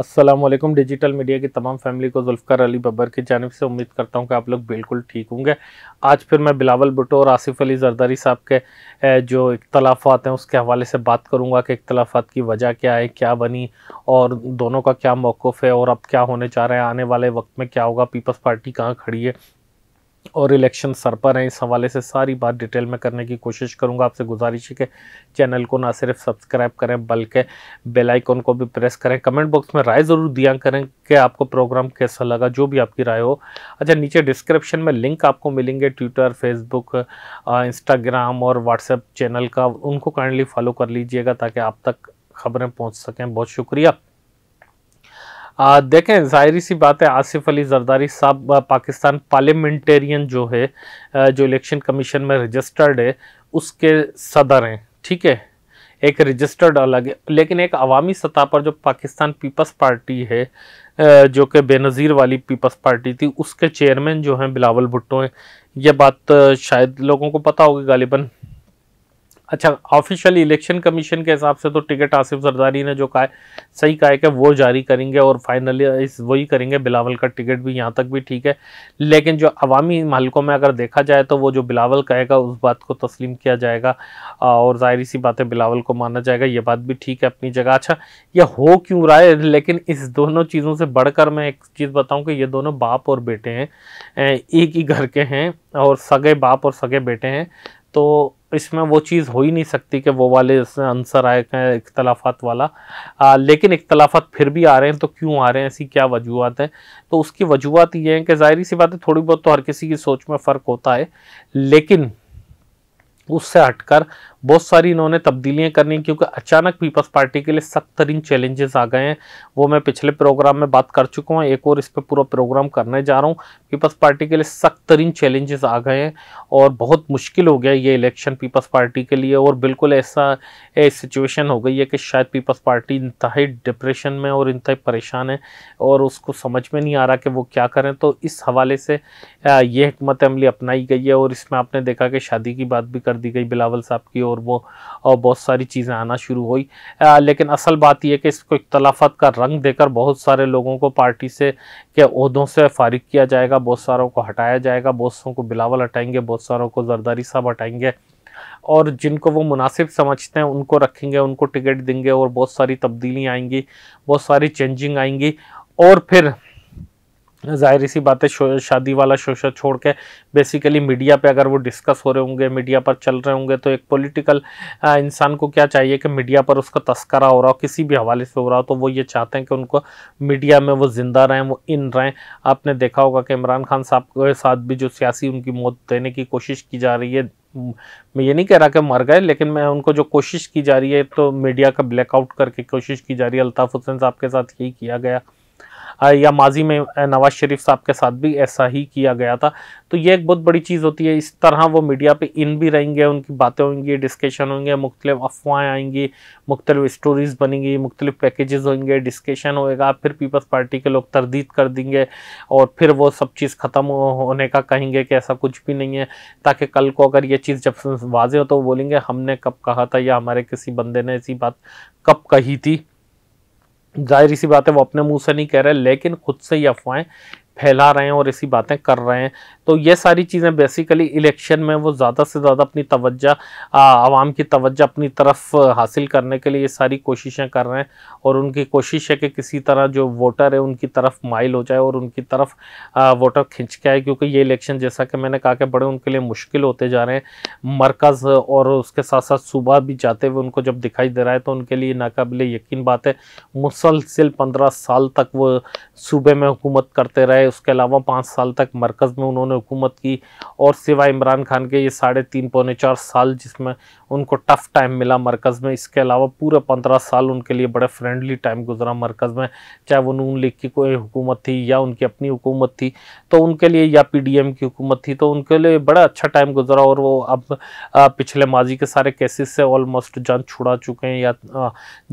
Aslam digital media की तमाम family को जुल्फ़ार अली बब्बर की जानब से उम्मीद करता हूँ कि आप लोग बिल्कुल ठीक होंगे आज फिर मैं बिलावल भुटो और आसिफ अली जरदारी साहब के जो इख्तलाफात हैं उसके हवाले से बात करूँगा कि इख्तलाफात की वजह क्या है क्या बनी और दोनों का क्या मौक़ है और अब क्या होने जा रहे हैं आने वाले वक्त में क्या होगा पीपल्स पार्टी कहाँ खड़ी है और इलेक्शन सर पर हैं इस हवाले से सारी बात डिटेल में करने की कोशिश करूंगा आपसे गुजारिश है कि चैनल को ना सिर्फ सब्सक्राइब करें बल्कि बेल आइकन को भी प्रेस करें कमेंट बॉक्स में राय ज़रूर दिया करें कि आपको प्रोग्राम कैसा लगा जो भी आपकी राय हो अच्छा नीचे डिस्क्रिप्शन में लिंक आपको मिलेंगे ट्विटर फेसबुक इंस्टाग्राम और व्हाट्सएप चैनल का उनको काइंडली फॉलो कर लीजिएगा ताकि आप तक खबरें पहुँच सकें बहुत शुक्रिया आ, देखें जाहिर सी बात है आसिफ अली जरदारी साहब पाकिस्तान पार्लियामेंटेरियन जो है जो इलेक्शन कमीशन में रजिस्टर्ड है उसके सदर हैं ठीक है एक रजिस्टर्ड अलग है लेकिन एक अवामी सतह पर जो पाकिस्तान पीपल्स पार्टी है जो कि बेनज़ीर वाली पीपल्स पार्टी थी उसके चेयरमैन जो हैं बिलावल भुट्टो हैं यह बात शायद लोगों को पता होगी गालिबा अच्छा ऑफिशियल इलेक्शन कमीशन के हिसाब से तो टिकट आसिफ जरदारी ने जो कहा सही कहा है कि वो जारी करेंगे और फाइनली इस वही करेंगे बिलावल का टिकट भी यहाँ तक भी ठीक है लेकिन जो अवामी महलकों में अगर देखा जाए तो वो जो बिलावल कहेगा उस बात को तस्लीम किया जाएगा और ज़ाहिर सी बातें बिलावल को माना जाएगा ये बात भी ठीक है अपनी जगह अच्छा यह हो क्यों रहा है लेकिन इस दोनों चीज़ों से बढ़कर मैं एक चीज़ बताऊँ कि ये दोनों बाप और बेटे हैं एक ही घर के हैं और सगे बाप और सगे बेटे हैं तो इसमें वो चीज़ हो ही नहीं सकती कि वो वाले आंसर आए कहें इख्तलाफात वाला आ, लेकिन इख्तलाफात फिर भी आ रहे हैं तो क्यों आ रहे हैं ऐसी क्या वजूहत है तो उसकी वजूहत ये हैं कि ज़ाहिर सी बात है थोड़ी बहुत तो हर किसी की सोच में फ़र्क होता है लेकिन उससे हटकर बहुत सारी इन्होंने तब्दीलियाँ करनी क्योंकि अचानक पीपल्स पार्टी के लिए सख्त तरीन चैलेंजेस आ गए हैं वो मैं पिछले प्रोग्राम में बात कर चुका हूँ एक और इस पर पूरा प्रोग्राम करने जा रहा हूँ पीपल्स पार्टी के लिए सख्त तरीन चैलेंजेस आ गए हैं और बहुत मुश्किल हो गया ये इलेक्शन पीपल्स पार्टी के लिए और बिल्कुल ऐसा सिचुएशन हो गई है कि शायद पीपल्स पार्टी इंतहाई डिप्रेशन में और इंतहाई परेशान है और उसको समझ में नहीं आ रहा कि वो क्या करें तो इस हवाले से ये हमत अमली अपनाई गई है और इसमें आपने देखा कि शादी की बात भी कर दी गई बिलावल साहब की और वो और बहुत सारी चीज़ें आना शुरू हुई लेकिन असल बात यह कि इसको इख्तलाफत का रंग देकर बहुत सारे लोगों को पार्टी से के अहदों से फारिग किया जाएगा बहुत सारों को हटाया जाएगा बहुत सारों को बिलावल हटाएंगे बहुत सारों को जरदारी साहब हटाएंगे और जिनको वो मुनासिब समझते हैं उनको रखेंगे उनको टिकट देंगे और बहुत सारी तब्दीलियाँ आएंगी बहुत सारी चेंजिंग आएंगी और फिर जाहिर सी बातें शादी वाला शोशा छोड़ के बेसिकली मीडिया पे अगर वो डिस्कस हो रहे होंगे मीडिया पर चल रहे होंगे तो एक पॉलिटिकल इंसान को क्या चाहिए कि मीडिया पर उसका तस्करा हो रहा हो किसी भी हवाले से हो रहा हो तो वो ये चाहते हैं कि उनको मीडिया में वो ज़िंदा रहें वो इन रहें आपने देखा होगा कि इमरान खान साहब के साथ भी जो सियासी उनकी मौत देने की कोशिश की जा रही है मैं ये नहीं कह रहा कि मर गए लेकिन मैं उनको जो कोशिश की जा रही है तो मीडिया का ब्लैकआउट करके कोशिश की जा रही है अल्ताफ़ हुसैन साहब के साथ यही किया गया या माजी में नवाज शरीफ साहब के साथ भी ऐसा ही किया गया था तो ये एक बहुत बड़ी चीज़ होती है इस तरह वो मीडिया पे इन भी रहेंगे उनकी बातें होंगी डिस्कशन होंगे मुख्तलिफ अफवाहें आएंगी मुख्तलिफ स्टोरीज़ बनेंगी मुख्तलिफ पैकेजेस होंगे डिस्कशन होएगा फिर पीपल्स पार्टी के लोग तरदीद कर देंगे और फिर वो सब चीज़ ख़त्म होने का कहेंगे कि ऐसा कुछ भी नहीं है ताकि कल को अगर ये चीज़ जब वाजे हो तो बोलेंगे हमने कब कहा था या हमारे किसी बंदे ने ऐसी बात कब कही थी जाहिर सी बात है वो अपने मुंह से नहीं कह रहे लेकिन खुद से ये अफवाहें फैला रहे हैं और ऐसी बातें कर रहे हैं तो ये सारी चीज़ें बेसिकली इलेक्शन में वो ज़्यादा से ज़्यादा अपनी तवज्जो आवाम की तवज्जो अपनी तरफ हासिल करने के लिए ये सारी कोशिशें कर रहे हैं और उनकी कोशिश है कि किसी तरह जो वोटर है उनकी तरफ माइल हो जाए और उनकी तरफ आ, वोटर खिंच के आए क्योंकि ये इलेक्शन जैसा कि मैंने कहा कि बड़े उनके लिए मुश्किल होते जा रहे हैं मरकज़ और उसके साथ साथ सूबा भी जाते हुए उनको जब दिखाई दे रहा है तो उनके लिए नाकबिल यकीन बात है मुसलसिल पंद्रह साल तक वो सूबे में हुकूमत करते रहे है उसके अलावा पाँच साल तक मरकज़ में उन्होंने हुकूमत की और सिवा इमरान खान के ये साढ़े तीन पौने चार साल जिसमें उनको टफ़ टाइम मिला मरकज़ में इसके अलावा पूरे पंद्रह साल उनके लिए बड़े फ्रेंडली टाइम गुजरा मरकज़ में चाहे वो नून लीग की कोई हुकूमत थी या उनकी अपनी हुकूमत थी तो उनके लिए या पी की हुकूमत थी तो उनके लिए बड़ा अच्छा टाइम गुजरा और वो अब पिछले माजी के सारे केसेस से ऑलमोस्ट जान छुड़ा चुके हैं या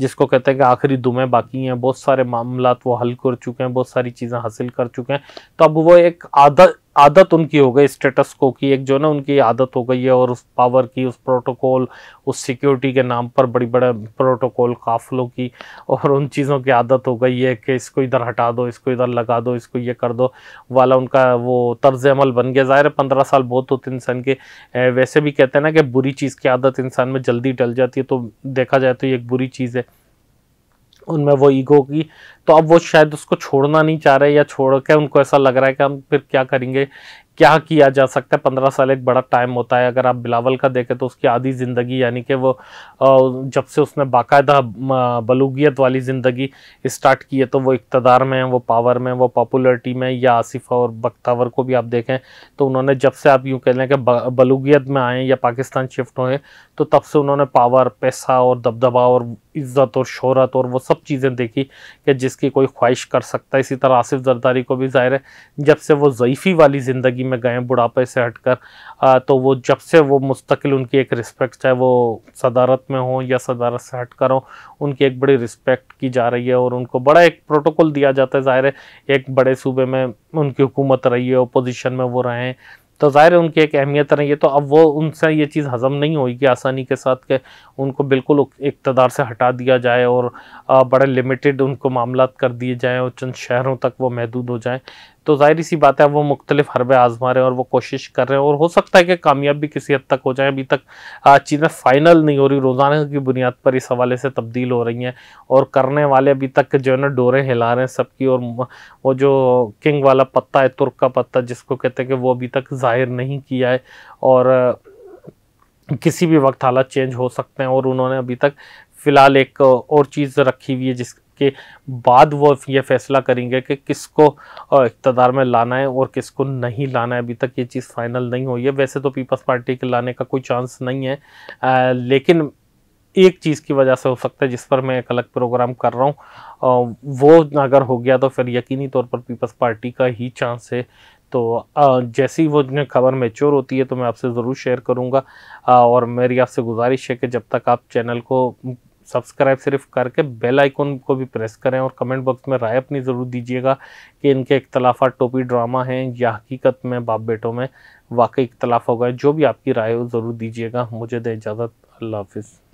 जिसको कहते हैं कि आखिरी दुमें बाकी हैं बहुत सारे मामला वो हल कर चुके हैं बहुत सारी चीज़ें हासिल कर चुके हैं तब वो एक आदत आदत उनकी हो गई स्टेटस को कि एक जो ना उनकी आदत हो गई है और उस पावर की उस प्रोटोकॉल उस सिक्योरिटी के नाम पर बड़ी बड़े प्रोटोकॉल काफलों की और उन चीज़ों की आदत हो गई है कि इसको इधर हटा दो इसको इधर लगा दो इसको ये कर दो वाला उनका वो तर्ज अमल बन गया ज़ाहिर है पंद्रह साल बहुत होते इंसान के वैसे भी कहते हैं ना कि बुरी चीज़ की आदत इंसान में जल्दी डल जाती है तो देखा जाए तो ये एक बुरी चीज़ है उनमें वो ईगो की तो अब वो शायद उसको छोड़ना नहीं चाह रहे या छोड़ के उनको ऐसा लग रहा है कि हम फिर क्या करेंगे क्या किया जा सकता है पंद्रह साल एक बड़ा टाइम होता है अगर आप बिलावल का देखें तो उसकी आधी ज़िंदगी यानी कि वो जब से उसने बाकायदा बलूगियत वाली ज़िंदगी स्टार्ट की है तो वो इकतदार में है वो पावर में वो पॉपुलरिटी में या आसिफा और बख्तावर को भी आप देखें तो उन्होंने जब से आप यूँ कह लें कि बलूगियत में आएँ या पाकिस्तान शिफ्ट हुए तो तब से उन्होंने पावर पैसा और दबदबा और इज़्ज़त और शहरत और वो सब चीज़ें देखी कि जिस की कोई ख्वाहिश कर सकता है इसी तरह आसिफ जरदारी को भी ज़ाहिर है जब से वो ज़यीफ़ी वाली ज़िंदगी में गए बुढ़ापे से हट कर तो वो जब से वो मुस्तकिल उनकी एक रिस्पेक्ट चाहे वो सदारत में हो या सदारत से हट कर हो उनकी एक बड़ी रिस्पेक्ट की जा रही है और उनको बड़ा एक प्रोटोकॉल दिया जाता है ज़ाहिर है एक बड़े सूबे में उनकी हुकूमत रही है अपोजिशन में वो रहें तो ज़ाहिर है उनकी एक अहमियत रही है तो अब वो उनसे ये चीज़ हज़म नहीं होगी आसानी के साथ कि उनको बिल्कुल इकतदार से हटा दिया जाए और बड़े लिमिटेड उनको मामला कर दिए जाएँ और चंद शहरों तक वो महदूद हो जाएँ तो जाहिर सी बात है वो मुख्तलिफ हरबे आजमा रहे हैं और वो कोशिश कर रहे हैं और हो सकता है कि कामयाब भी किसी हद तक हो जाए अभी तक चीज़ें फ़ाइनल नहीं हो रही रोज़ाना की बुनियाद पर इस हवाले से तब्दील हो रही हैं और करने वाले अभी तक जो है ना डोरें हिला रहे हैं सबकी और वो जो किंग वाला पत्ता है तुर्क का पत्ता जिसको कहते हैं कि वो अभी तक जाहिर नहीं किया है और किसी भी वक्त हालात चेंज हो सकते हैं और उन्होंने अभी तक फ़िलहाल एक और चीज़ रखी हुई है जिसके बाद वो ये फैसला करेंगे कि किसको इकतदार में लाना है और किसको नहीं लाना है अभी तक ये चीज़ फाइनल नहीं हुई है वैसे तो पीपल्स पार्टी के लाने का कोई चांस नहीं है आ, लेकिन एक चीज़ की वजह से हो सकता है जिस पर मैं एक अलग प्रोग्राम कर रहा हूँ वो अगर हो गया तो फिर यकीनी तौर पर पीपल्स पार्टी का ही चांस है तो जैसी वो खबर मेच्योर होती है तो मैं आपसे ज़रूर शेयर करूँगा और मेरी आपसे गुजारिश है कि जब तक आप चैनल को सब्सक्राइब सिर्फ करके बेल आइकन को भी प्रेस करें और कमेंट बॉक्स में राय अपनी ज़रूर दीजिएगा कि इनके इख्तलाफा टोपी ड्रामा हैं या हकीकत में बाप बेटों में वाकई इख्तलाफ हो गए जो भी आपकी राय हो ज़रूर दीजिएगा मुझे दें इजाज़त अल्लाह हाफिज़